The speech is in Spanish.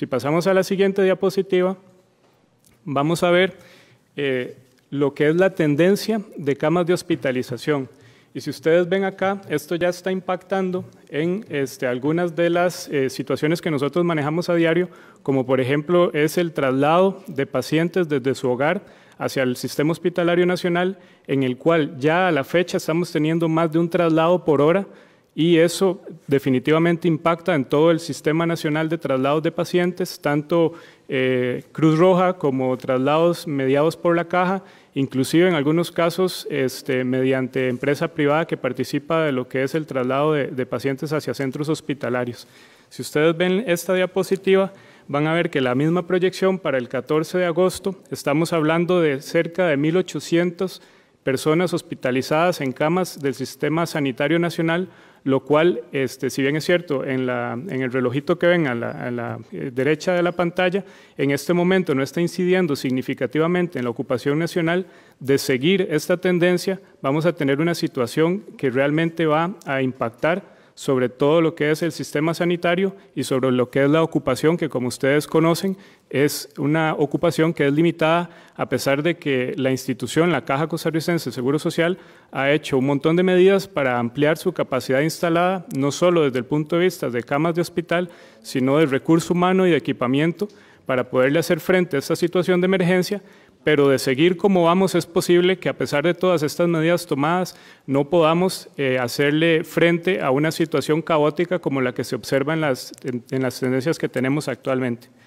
Si pasamos a la siguiente diapositiva, vamos a ver eh, lo que es la tendencia de camas de hospitalización. Y si ustedes ven acá, esto ya está impactando en este, algunas de las eh, situaciones que nosotros manejamos a diario, como por ejemplo es el traslado de pacientes desde su hogar hacia el sistema hospitalario nacional, en el cual ya a la fecha estamos teniendo más de un traslado por hora y eso definitivamente impacta en todo el sistema nacional de traslados de pacientes, tanto eh, Cruz Roja como traslados mediados por la caja, inclusive en algunos casos este, mediante empresa privada que participa de lo que es el traslado de, de pacientes hacia centros hospitalarios. Si ustedes ven esta diapositiva, van a ver que la misma proyección para el 14 de agosto, estamos hablando de cerca de 1.800 personas hospitalizadas en camas del Sistema Sanitario Nacional lo cual, este, si bien es cierto, en, la, en el relojito que ven a la, a la, eh, derecha de la pantalla, en este momento no está incidiendo significativamente en la ocupación nacional, de seguir esta tendencia vamos a tener una situación que realmente va a impactar sobre todo lo que es el sistema sanitario y sobre lo que es la ocupación, que como ustedes conocen, es una ocupación que es limitada a pesar de que la institución, la Caja Costarricense de Seguro Social, ha hecho un montón de medidas para ampliar su capacidad instalada, no solo desde el punto de vista de camas de hospital, sino de recurso humano y de equipamiento para poderle hacer frente a esta situación de emergencia, pero de seguir como vamos es posible que a pesar de todas estas medidas tomadas no podamos eh, hacerle frente a una situación caótica como la que se observa en las tendencias que tenemos actualmente.